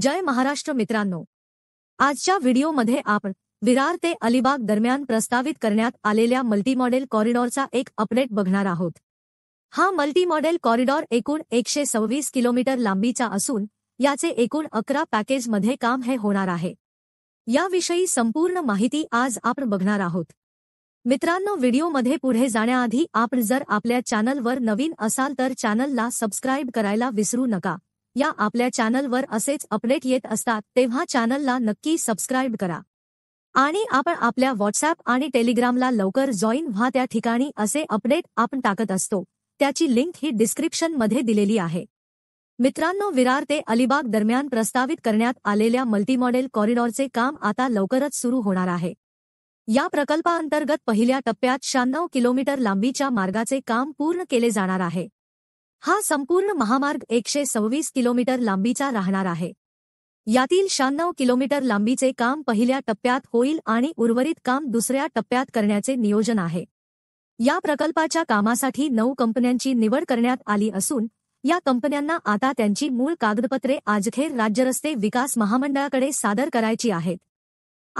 जय महाराष्ट्र मित्रांनो आजच्या व्हिडिओमध्ये आपण विरार ते अलिबाग दरम्यान प्रस्तावित करण्यात आलेल्या मल्टीमॉडेल कॉरिडॉरचा एक अपडेट बघणार आहोत हा मल्टीमॉडेल कॉरिडॉर एकूण एकशे सव्वीस किलोमीटर लांबीचा असून याचे एकूण अकरा पॅकेजमध्ये काम हे होणार आहे याविषयी संपूर्ण माहिती आज आपण बघणार आहोत मित्रांनो व्हिडिओमध्ये पुढे जाण्याआधी आपण जर आपल्या चॅनलवर नवीन असाल तर चॅनलला सबस्क्राईब करायला विसरू नका या आपल्या चॅनलवर असेच अपडेट येत असतात तेव्हा चॅनलला नक्की सबस्क्राईब करा आणि आपण आपल्या व्हॉट्सअप आणि टेलिग्रामला लवकर जॉईन व्हा त्या ठिकाणी असे अपडेट आपण टाकत असतो त्याची लिंक ही डिस्क्रिप्शनमध्ये दिलेली आहे मित्रांनो विरार ते अलिबाग दरम्यान प्रस्तावित करण्यात आलेल्या मल्टीमॉडेल कॉरिडॉरचे काम आता लवकरच सुरू होणार आहे या प्रकल्पाअंतर्गत पहिल्या टप्प्यात शहाण्णव किलोमीटर लांबीच्या मार्गाचे काम पूर्ण केले जाणार आहे हा संपूर्ण महामार्ग एकशे सव्वीस किलोमीटर लांबीचा राहणार आहे यातील शहाण्णव किलोमीटर लांबीचे काम पहिल्या टप्प्यात होईल आणि उर्वरित काम दुसऱ्या टप्प्यात करण्याचे नियोजन आहे या प्रकल्पाच्या कामासाठी नऊ कंपन्यांची निवड करण्यात आली असून या कंपन्यांना आता त्यांची मूळ कागदपत्रे आजखेर राज्यरस्ते विकास महामंडळाकडे सादर करायची आहेत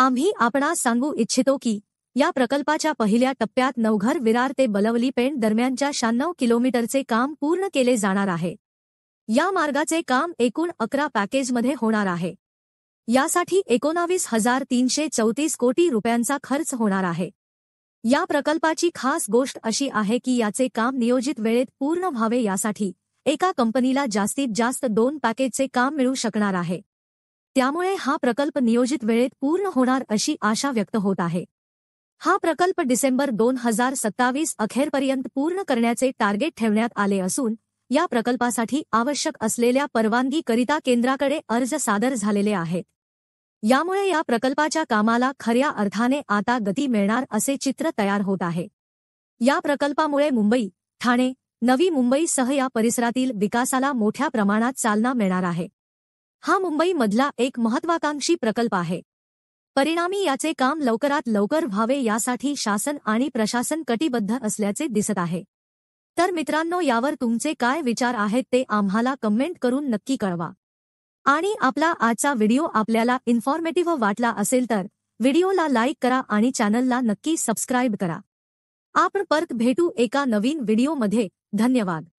आम्ही आपणास सांगू इच्छितो की या प्रकल्पाच्या पहिल्या टप्प्यात नवघर विरार ते बलवली पेण दरम्यानच्या शहाण्णव किलोमीटरचे काम पूर्ण केले जाणार आहे या मार्गाचे काम एकूण अकरा पॅकेजमध्ये होणार आहे यासाठी एकोणावीस हजार तीनशे चौतीस कोटी रुपयांचा खर्च होणार आहे या प्रकल्पाची खास गोष्ट अशी आहे की याचे काम नियोजित वेळेत पूर्ण व्हावे यासाठी एका कंपनीला जास्तीत जास्त दोन पॅकेजचे काम मिळू शकणार आहे त्यामुळे हा प्रकल्प नियोजित वेळेत पूर्ण होणार अशी आशा व्यक्त होत आहे हा प्रकल्प डिसेंबर दोन हजार सत्तावीस अखेरपर्यंत पूर्ण करण्याचे टार्गेट ठेवण्यात आले असून या प्रकल्पासाठी आवश्यक असलेल्या परवानगीकरिता केंद्राकडे अर्ज सादर झालेले आहेत यामुळे या प्रकल्पाच्या कामाला खऱ्या अर्थाने आता गती मिळणार असे चित्र तयार होत आहे या प्रकल्पामुळे मुंबई ठाणे नवी मुंबईसह या परिसरातील विकासाला मोठ्या प्रमाणात चालना मिळणार आहे हा मुंबईमधला एक महत्वाकांक्षी प्रकल्प आहे परिणामी याचे काम लवकरात लवकर व्हावे यासाठी शासन आणि प्रशासन कटिबद्ध असल्याचे दिसत आहे तर मित्रांनो यावर तुमचे काय विचार आहेत ते आम्हाला कमेंट करून नक्की कळवा आणि आपला आजचा व्हिडिओ आपल्याला इन्फॉर्मेटिव्ह वाटला असेल तर व्हिडिओला लाईक करा आणि चॅनलला नक्की सबस्क्राईब करा आपण परत भेटू एका नवीन व्हिडिओमध्ये धन्यवाद